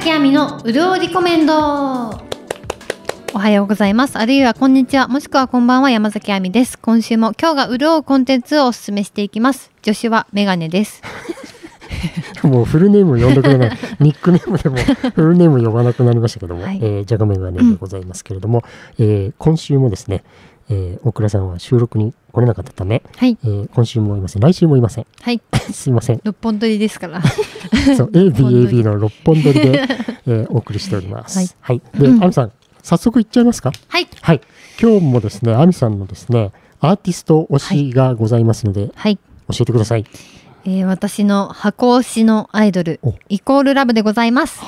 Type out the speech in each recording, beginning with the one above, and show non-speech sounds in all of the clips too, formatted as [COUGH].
崎亜美のうるおリコメンドおはようございます。あるいはこんにちは。もしくはこんばんは。山崎亜美です。今週も今日が潤うコンテンツをおすすめしていきます。助手はメガネです。[LAUGHS] もうフルネーム呼んでくれない。[LAUGHS] ニックネームでもフルネーム呼ばなくなりましたけども、はい、えー、ジャガメガネでございますけれども、うん、えー、今週もですね、えー、大倉さんは収録に来れなかったため、はい、えー、今週もいません来週もいません、はい、[LAUGHS] すいません六本取りですから [LAUGHS] そう ABAB の六本取りで、[LAUGHS] えー、お送りしております、はい、はい、で、うん、アミさん早速いっちゃいますかはい、はい、今日もですねあみさんのですねアーティスト推しがございますので、はい、教えてください、えー、私の箱推しのアイドルイコールラブでございます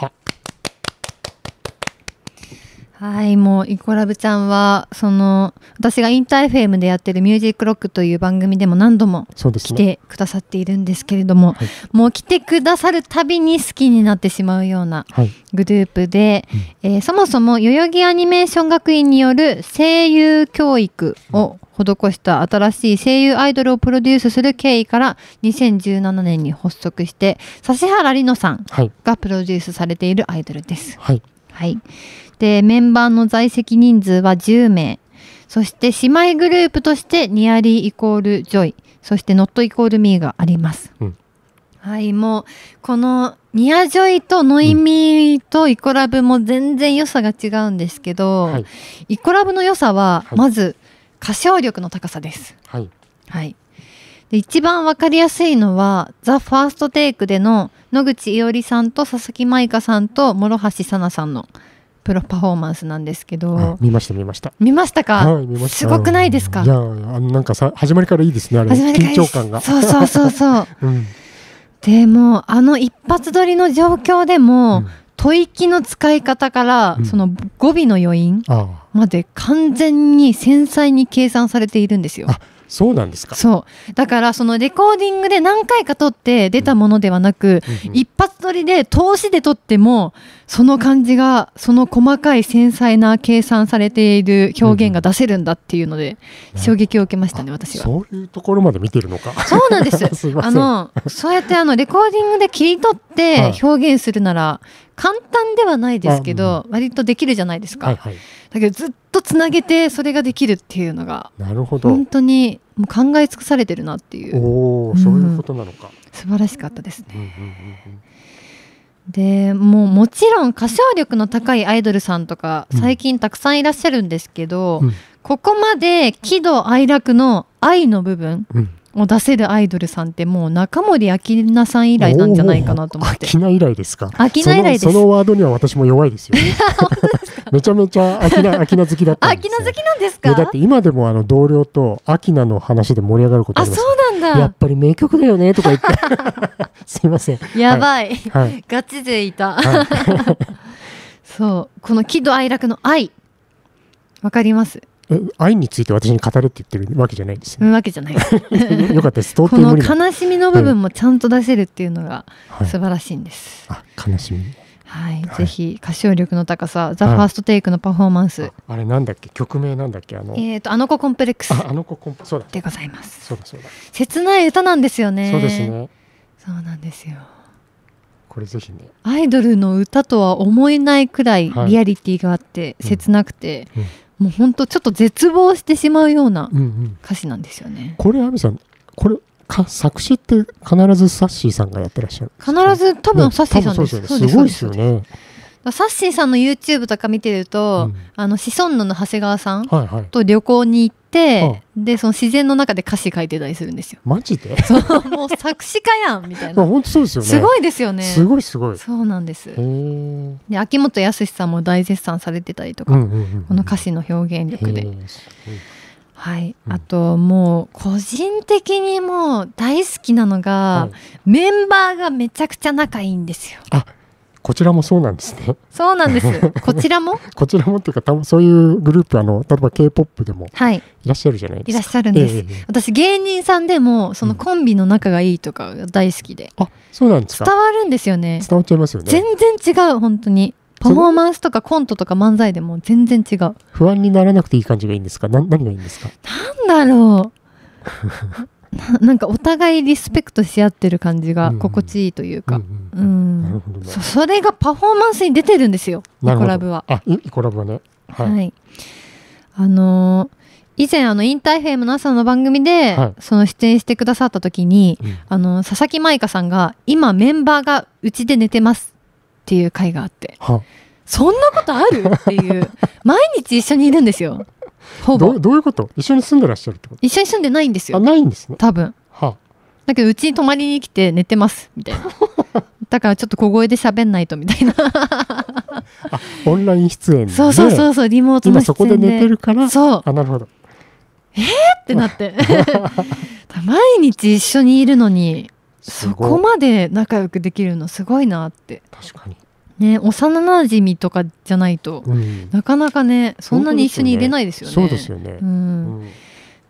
はい、もうイコラブちゃんはその私がインターフェームでやってる「ミュージックロック」という番組でも何度も来てくださっているんですけれども、ねはい、もう来てくださるたびに好きになってしまうようなグループで、はい、えー、そもそも代々木アニメーション学院による声優教育を施した新しい声優アイドルをプロデュースする経緯から2017年に発足して指原莉乃さんがプロデュースされているアイドルです。はい、はいで、メンバーの在籍人数は10名。そして姉妹グループとしてニアリーイコールジョイ、そしてノットイコールミーがあります。うん、はい、もう、このニアジョイとノイミーとイコラブも全然良さが違うんですけど、はい、イコラブの良さは、まず歌唱力の高さです。はい。はい。で一番わかりやすいのは、ザ・ファーストテイクでの野口伊織さんと佐々木舞香さんと諸橋さなさんのプロパフォーマンスなんですけど、見ました見ました見ましたか、はい、見ましたすごくないですかいやなんかさ始まりからいいですねあれ緊張感がそうそうそうそう、[LAUGHS] うん、でもあの一発撮りの状況でも、うん、吐息の使い方から、うん、その語尾の余韻まで完全に繊細に計算されているんですよそうなんですかそうだからそのレコーディングで何回か撮って出たものではなく、うんうん、一発撮りで通しで撮っても、うんその感じがその細かい繊細な計算されている表現が出せるんだっていうので衝撃を受けましたね、私はそういうところまで見てるのかそうなんです [LAUGHS] あのそうやってあのレコーディングで切り取って表現するなら簡単ではないですけど、割とできるじゃないですか、だけどずっとつなげてそれができるっていうのがなるほど本当にもう考え尽くされてるなっていうおお、そういうことなのか、素晴らしかったですね、うんうんうんうんでもうもちろん歌唱力の高いアイドルさんとか最近たくさんいらっしゃるんですけど、うん、ここまで喜怒哀楽の愛の部分を出せるアイドルさんってもう中森明菜さん以来なんじゃないかなと思って明菜以来ですか明菜以来ですそのワードには私も弱いですよ、ね、[LAUGHS] めちゃめちゃアキナ、アキナ好きだったんですよ。ア好きなんですかだって今でもあの同僚とアキナの話で盛り上がることありますあ、そうなんだ。やっぱり名曲だよねとか言って。[LAUGHS] すいません。やばい。はい、ガチ勢いた。[LAUGHS] そう。この喜怒哀楽の愛。わかります愛について私に語るって言ってるわけじゃないですよ、ね。わけじゃない [LAUGHS] よかったです。この悲しみの部分もちゃんと出せるっていうのが素晴らしいんです。はい、あ、悲しみ。はい、ぜひ歌唱力の高さ、ザ・ファーストテイクのパフォーマンス。あれなんだっけ、曲名なんだっけ、あの。えっ、ー、と、あの子コンプレックス。あの子コンプ、そうだ。でございます。そうだ、そうだ。切ない歌なんですよね。そうですね。そうなんですよ。これぜひね。アイドルの歌とは思えないくらい、リアリティがあって、切なくて。はいうん、もう本当ちょっと絶望してしまうような歌詞なんですよね。うんうん、これ、亜美さん、これか作詞って必ずサッシーさんがやってらっしゃる、必ず多分サッシーさんです,、ね、すごいですよねサッシーさんの YouTube とか見てると、うん、あのシソンヌの長谷川さんと旅行に行って、はいはい、でその自然の中で歌詞書いてたりするんですよ。マジでそうもう作詞家やんみたいな本当そうですよねすごいですよねすごいすごいそうなんですで秋元康さんも大絶賛されてたりとか、うんうんうんうん、この歌詞の表現力で。はい、あともう個人的にもう大好きなのが、うん、メンバーがめちゃくちゃ仲いいんですよ。あこちらもそうなんですね。そうなんです。[LAUGHS] こちらもこちらもっていうか、たそういうグループ、あの例えば K-POP でもいらっしゃるじゃないですか。はい、いらっしゃるんです。えー、私、芸人さんでもそのコンビの仲がいいとか大好きで。うん、あそうなんですか伝わるんですよね。伝わっちゃいますよね。全然違う、本当に。パフォーマンスとかコントとか漫才でも全然違う不安にならなくていい感じがいいんですかな何がいいんですかなんだろう [LAUGHS] ななんかお互いリスペクトし合ってる感じが心地いいというか、うん、そそれがパフォーマンスに出てるんですよイコラブはあイコラブはね、はい、はい、あのー、以前あのインターフェームの朝の番組で、はい、その出演してくださった時に、うん、あの佐々木舞香さんが今メンバーがうちで寝てますっていう会があって。そんなことあるっていう毎日一緒にいるんですよほぼどういうこと一緒に住んでらっしゃるってこと一緒に住んでないんですよあ、ないんですね多分はだけどうちに泊まりに来て寝てますみたいな [LAUGHS] だからちょっと小声で喋んないとみたいな [LAUGHS] オンライン出演、ね、そうそうそうそうリモートの出演でそこで寝てるからそうあなるほどえー、ってなって [LAUGHS] 毎日一緒にいるのにそこまで仲良くできるのすごいなって確かにね幼なじみとかじゃないと、うん、なかなかねそんなに一緒に入れないですよねそうですよね、うん、うん、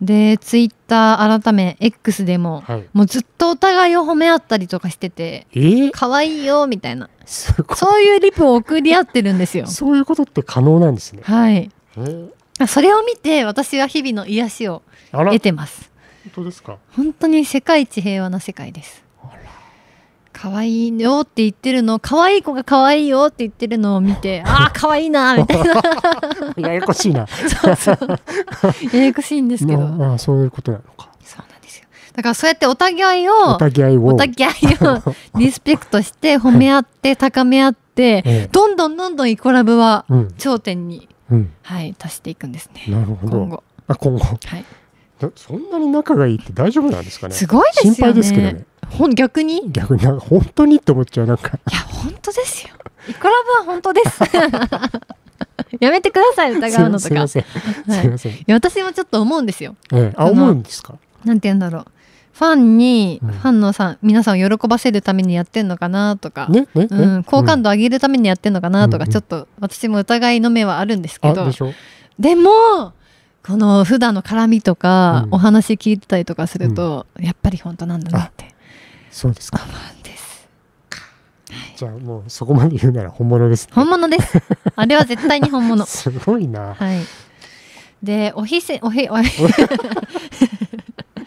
でツイッター改め X でも、はい、もうずっとお互いを褒め合ったりとかしてて「えー、かわいいよ」みたいなそういうリプを送り合ってるんですよそういうことって可能なんですねはい、えー、それを見て私は日々の癒しを得てます本当ですか本当に世界一平和な世界です可愛いよって言ってるの可愛い子が可愛いよって言ってるのを見て [LAUGHS] ああ可愛いなみたいな [LAUGHS] ややこしいなそうそうややこしいんですけど、まあ、あ、そういうことなのかそうなんですよだからそうやってお互いをお互いをお互いを [LAUGHS] リスペクトして褒め合って高め合って、ええ、どんどんどんどんイコラブは頂点に、うん、はい、達していくんですねなるほど今後今後はいそんなに仲がいいって大丈夫なんですかね。すごいですよね。心配ですけどね。ほ逆に逆に本当にって思っちゃうなんか。いや本当ですよ。イコラブは本当です。[LAUGHS] やめてください疑うのとか。すみません。すみません。はい、いや私もちょっと思うんですよ。ええ、あ思うんですか。なんて言うんだろう。ファンに、うん、ファンのさん皆さんを喜ばせるためにやってんのかなとか、ねねうん、好感度上げるためにやってんのかなとか、うん、ちょっと私も疑いの目はあるんですけど、でもこの普段の絡みとか、お話聞いてたりとかすると、やっぱり本当なんだなってそうですかじゃあもうそこまで言うなら本物です、本物です。あれは絶対に本物。[LAUGHS] すごいな。はい。で、おひせ、おへ、おへ。[LAUGHS]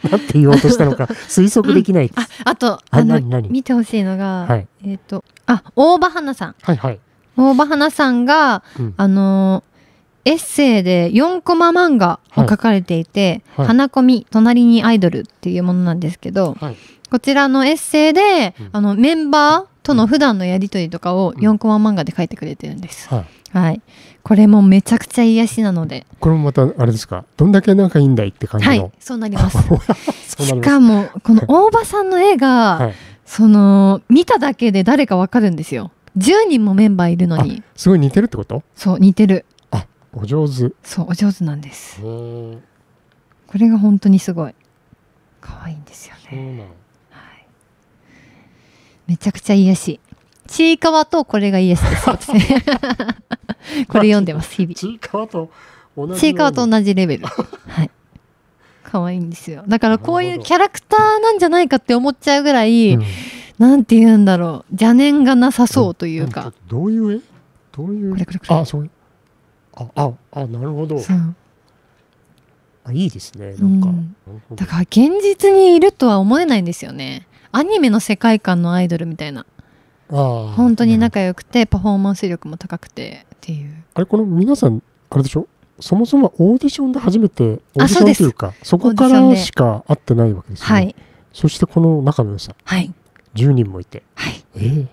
なんて言おうとしたのか推測できないです。うん、あ、あと、あの、見てほしいのが、はい、えっ、と、あ、大場花さん。はいはい。大場花さんが、うん、あのーエッセイで4コマ漫画を書かれていて「はい、花込み隣にアイドル」っていうものなんですけど、はい、こちらのエッセイで、あのメンバーとの普段のやりとりとかを4コマ漫画で書いてくれてるんです。はい、はい、これもめちゃくちゃ癒しなのでこれもまたあれですかどんだけ仲いいんだいって感じのはいそうなります [LAUGHS] しかもこの大場さんの絵が、その見ただけで誰かわかるんですよ10人もメンバーいるのにすごい似てるってことそう似てるお上手そうお上手なんですこれが本当にすごい可愛いんですよね、はい、めちゃくちゃ癒しちいかわとこれが癒エスです [LAUGHS] これ読んでます日々ちいかわと同じちいかわと同じレベル [LAUGHS] はい可愛いんですよだからこういうキャラクターなんじゃないかって思っちゃうぐらい、うん、なんて言うんだろう邪念がなさそうというか、どういう絵どういうこれこれあそうあああなるほどあいいですねなんか、うん、だから現実にいるとは思えないんですよねアニメの世界観のアイドルみたいなあ本当に仲良くてパフォーマンス力も高くてっていうあれこの皆さんあれでしょそもそもオーディションで初めてオーディションというかそこからしか会ってないわけですね、はい、そしてこの仲の良さ、はい、10人もいて、はい、えー、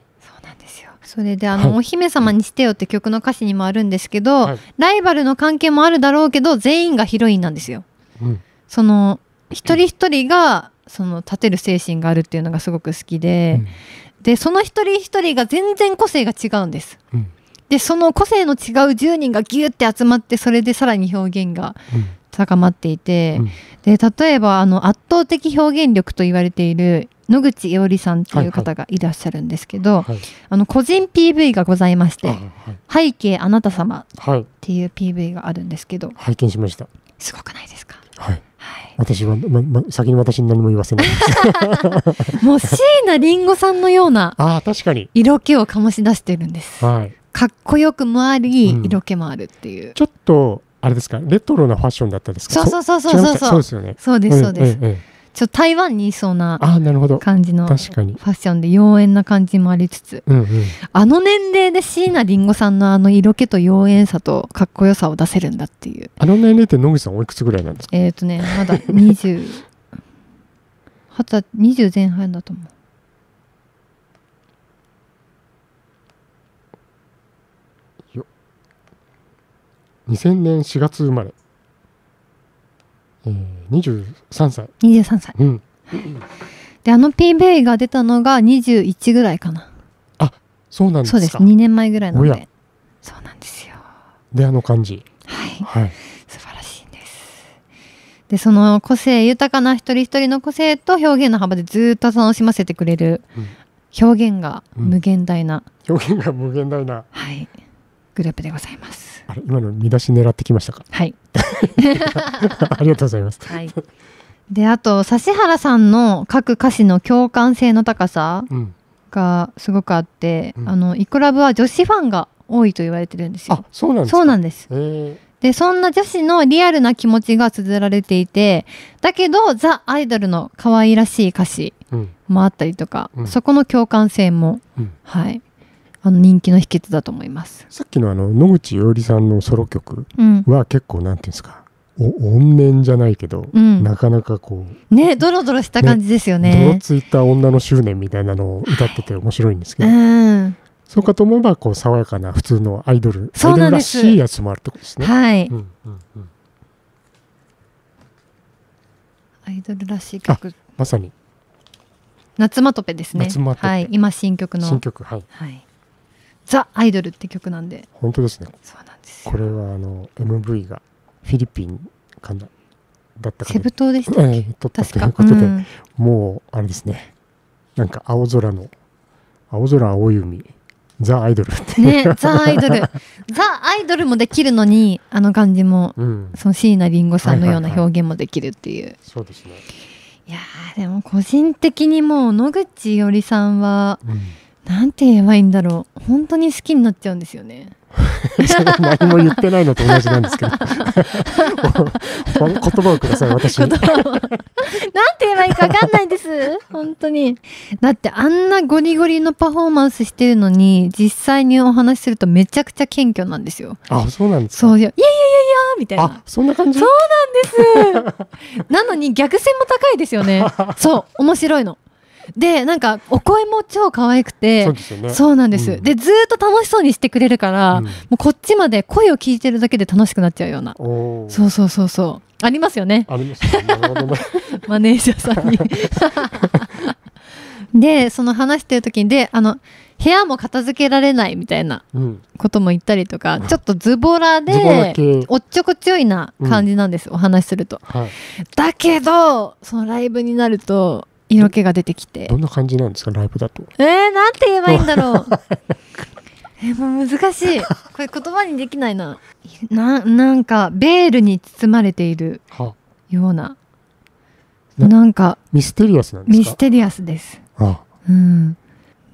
それであの、はい、お姫様にしてよ」って曲の歌詞にもあるんですけど、はい、ライバルの関係もあるだろうけど全員がヒロインなんですよ。うん、その一人一人がその立てる精神があるっていうのがすごく好きで、うん、でその一人一人が全然個性が違うんです。うん、でその個性の違う10人がギュって集まってそれでさらに表現が高まっていて、で例えばあの圧倒的表現力と言われている野口いおりさんという方がいらっしゃるんですけど、はいはい、あの個人 PV がございまして、はい、背景あなた様っていう PV があるんですけど、拝見しましたすごくないですかはい私は、まま、先に私に何も言わせない [LAUGHS] もう椎名林檎さんのような [LAUGHS] 色気を醸し出してるんです、はい、かっこよくもあり、色気もあるっていうちょっとあれですかレトロなファッションだったですかそうそうそうそうそうそうですそうですうちょっと台湾にいそうな感じのファッションで妖艶な感じもありつつ、うんうん、あの年齢で椎名林檎さんのあの色気と妖艶さとかっこよさを出せるんだっていうあの年齢って野口さんおいくつぐらいなんですかえっ、ー、とねまだ2020 20前半だと思う2000年4月生まれえ23歳23歳、うん、であの PV が出たのが21ぐらいかなあそうなんですかそうです2年前ぐらいなのでそうなんですよであの感じはい、はい、素晴らしいんですでその個性豊かな一人一人の個性と表現の幅でずっと楽しませてくれる、表現が無限大な、うん、表現が無限大な、はい、グループでございます。あれ今の見出し狙ってきましたか。はい。[LAUGHS] ありがとうございます。はい。であと指原さんの各歌詞の共感性の高さがすごくあって、うん、あのイクラブは女子ファンが多いと言われてるんですよ。そうなんですそうなんです。でそんな女子のリアルな気持ちが綴られていてだけどザ・アイドルの可愛らしい歌詞もあったりとか、うん、そこの共感性も、うん、はいあの人気の秘訣だと思いますさっきのあの野口伊織さんのソロ曲は結構なんていうんですか、うん、お怨念じゃないけど、うん、なかなかこうねドロドロした感じですよねねドロついた女の執念みたいなのを歌ってて面白いんですけど、うん、そうかと思えばこう爽やかな普通のアイドルそうなんですらしいやつもあるってことですねはい、うんうんうん、アイドルらしい曲まさに夏マトペですね夏まとはい、今新曲の新曲はい、はいザ・アイドルって曲なんで本当ですねそうなんですこれはあの MV がフィリピンかなだったかセブ島でしたっけ、えー、撮ったということで、うん、もうあれですねなんか青空の青空青い海ザ・アイドルってねザ・アイドル [LAUGHS] ザ・アイドルもできるのにあの感じも、うん、その椎名林檎さんのような表現もできるっていう、はいはいはい、そうですねいやでも個人的にもう野口よりさんは、うんなんて言えばいいんだろう本当に好きになっちゃうんですよね [LAUGHS] 何も言ってないのと同じなんですけど [LAUGHS] 言葉をください私に [LAUGHS] なんて言えばいいか分かんないです本当にだってあんなゴリゴリのパフォーマンスしてるのに実際にお話しするとめちゃくちゃ謙虚なんですよあそうなんですそういやいやいやいやみたいなあそんな感じそうなんですなのに逆線も高いですよねそう面白いのでなんかお声も超可愛くてそうですよ、ね、そうなんです、うん、でずっと楽しそうにしてくれるから、うん、もうこっちまで声を聞いてるだけで楽しくなっちゃうようなそうそうそうそうありますよねあります、ね、[LAUGHS] [LAUGHS] マネージャーさんに [LAUGHS] でその話してる時にであの部屋も片付けられないみたいなことも言ったりとか、うん、ちょっとズボラでおっちょこちょいな感じなんです、うん、お話しすると、はい、だけどそのライブになると色気が出てきてどんな感じなんですかライブだとえー、なんて言えばいいんだろう [LAUGHS] えもう難しいこれ言葉にできないなななんかベールに包まれているような、はなんかミステリアスなんですかミステリアスですああ、うん、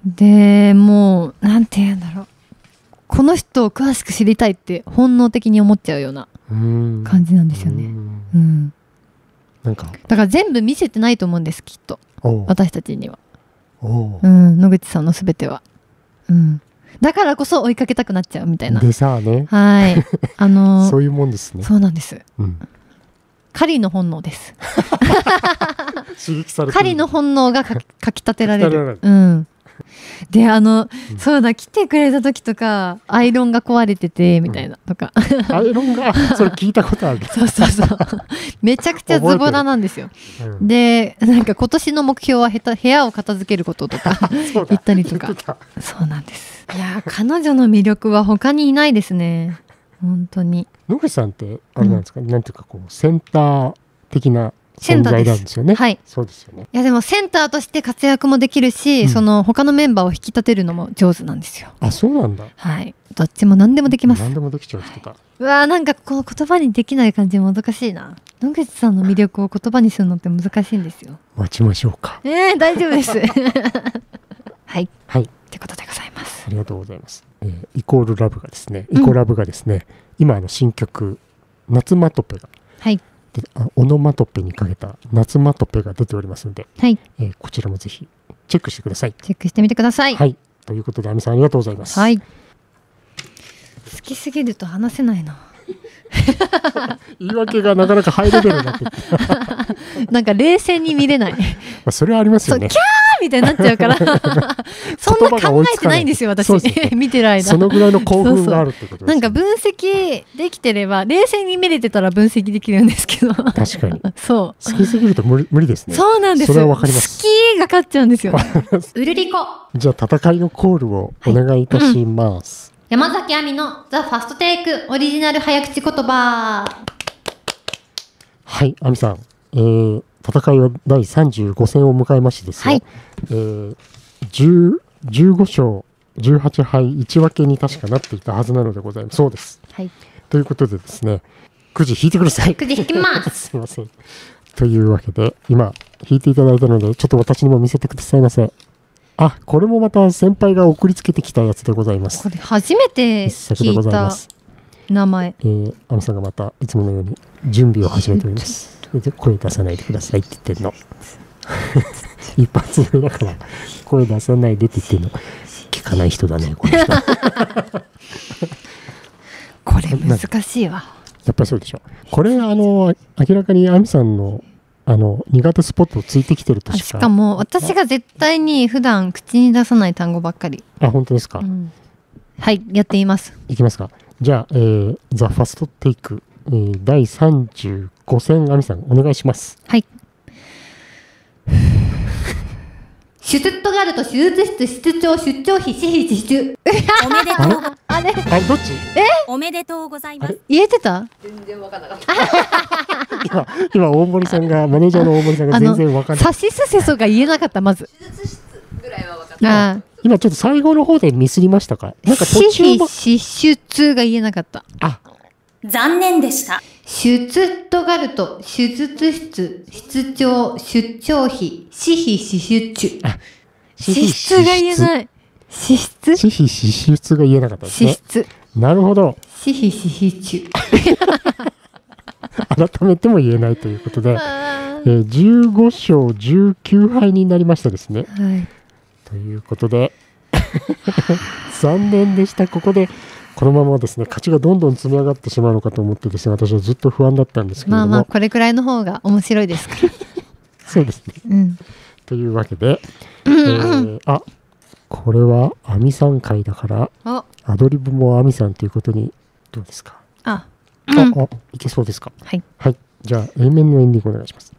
でもうなんて言うんだろうこの人を詳しく知りたいって本能的に思っちゃうような感じなんですよねうんなんかだから全部見せてないと思うんですきっと私たちには、うん、野口さんの全ては、うん、だからこそ追いかけたくなっちゃうみたいなでさあねはいあのー、[LAUGHS] そういうもんですねそうなんです、うん、狩りの本能です [LAUGHS] 狩りの本能がかき立 [LAUGHS] てられる、うん、[LAUGHS] であの、うん、そうだ来てくれた時とかアイロンが壊れててみたいなとか、うん、アイロンが [LAUGHS] それ聞いたことあるそうそうそう [LAUGHS] めちゃくちゃズボラなんですよ、うん、でなんか今年の目標はへた部屋を片付けることとか言ったりとかそうなんですいや彼女の魅力は他にいないですね本当に野口さんってあれなんですか、うん、なんていうかこうセンター的なセンターですよね。はい。そうですよね。いやでもセンターとして活躍もできるし、うん、その他のメンバーを引き立てるのも上手なんですよ。あ、そうなんだ。はい。どっちも何でもできます。何でもできちゃう人か。はい、うわなんかこう言葉にできない感じも難しいな。野口さんの魅力を言葉にするのって難しいんですよ。待ちましょうか。ええー、大丈夫です。[LAUGHS] はい。はい。ってことでございます。ありがとうございます。えー、イコールラブがですね、イコラブがですね、うん、今あの新曲夏マトプが。はい。オノマトペにかけた夏マトペが出ておりますので、はいえー、こちらもぜひチェックしてください。チェックしてみてください。はい、ということで、あみさんありがとうございます。はい、好きすぎると話せないな。[LAUGHS] 言い訳がなかなかハイレベルになってき [LAUGHS] なんか冷静に見れない。[LAUGHS] まあそれはありますよね。キャーみたいになっちゃうから、[LAUGHS] そんな考えてないんですよ、私。見てる間。そのぐらいの興奮があるってことです、ね、なんか分析できてれば、冷静に見れてたら分析できるんですけど。確かに。そう。好きすぎると無理無理ですね。そうなんですよ。それはわかります。好きが勝っちゃうんですよ、うるりこ。じゃあ戦いのコールをお願いいたします。はいうん、山崎亜美のザ・ファストテイクオリジナル早口言葉。はい、亜美さん。えー、戦いは第35戦を迎えましてですね、はい、えー、15勝18敗1分けに確かなっていたはずなのでございます。そうです、はい、ということでですねく時引いてください。く時引きます [LAUGHS] すみませんというわけで今引いていただいたのでちょっと私にも見せてくださいませ。あこれもまた先輩が送りつけてきたやつでございます。これ初めて聞いた名前。えー、アムさんがまたいつものように準備を始めております。声出さないでくださいって言ってんの。[LAUGHS] 一発目だから声出さないでって言ってんの。聞かない人だね、この人。[LAUGHS] これ難しいわ。やっぱりそうでしょ。これ、あの、明らかに亜美さんのあの苦手スポットをついてきてるとしかしかも私が絶対に普段口に出さない単語ばっかりあ本当ですか、うん、はいやっていますいきますかじゃあ、えー、ザ・ファスト・テイク、えー、第39五千0 0亜美さんお願いしますはい [LAUGHS] 手術とットガルト手術室室長出張ひしひし主おめでとうあれあどっちえおめでとうございます言えてた全然わかんなかった [LAUGHS] 今今大森さんがマネージャーの大森さんが全然わかんない指すせそが言えなかったまず手術室ぐらいはわかった今ちょっと最後の方でミスりましたかなんか途中支出が言えなかったあ残念でした手術とがると、手術室、室長、出張費、私費支出。支出が言えない。支出私費支出が言えなかったですね。支出。なるほど。私費支出。[LAUGHS] 改めても言えないということで、えー、15勝19敗になりましたですね。はい、ということで [LAUGHS] 残念でした。ここでこのままですね価値がどんどん積み上がってしまうのかと思ってですね私はずっと不安だったんですけどまあまあこれくらいの方が面白いですから [LAUGHS] そうですね、うん、というわけで、えー、あこれは亜美さん会だからアドリブも亜美さんということにどうですかあ、うん、あいけそうですかはい、はい、じゃあ A 面のエンディングお願いします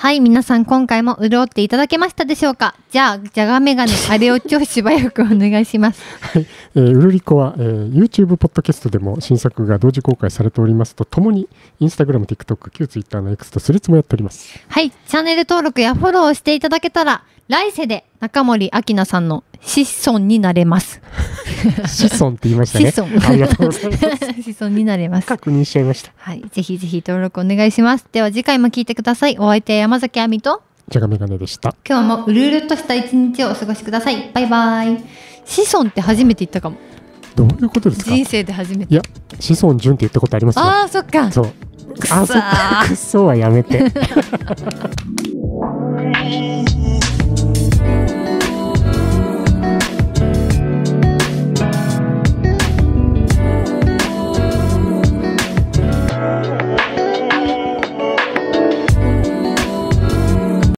はい、皆さん今回も潤っていただけましたでしょうかじゃあ、じゃがメガネ、[LAUGHS] あれを超ばやくお願いします。はい、えー、ルリコは、えー、YouTube、ポッドキャストでも新作が同時公開されておりますとともに、インスタグラム、TikTok、旧 Twitter の X とスレッズもやっております。はい、チャンネル登録やフォローしていただけたら、来世で中森明菜さんの子孫になれます。子孫って言いましたね。子孫。ありがとうございます。[LAUGHS] 子孫になれます。確認しちゃいました。はい。ぜひぜひ登録お願いします。では次回も聞いてください。お相手山崎亜美と、じゃがめがねでした。今日もうるうるっとした一日をお過ごしください。バイバイ。子孫って初めて言ったかも。どういうことですか人生で初めて。いや、子孫順って言ったことありますよ。ああ、そっか。そう。あ、そっか。くっそはやめて。[LAUGHS]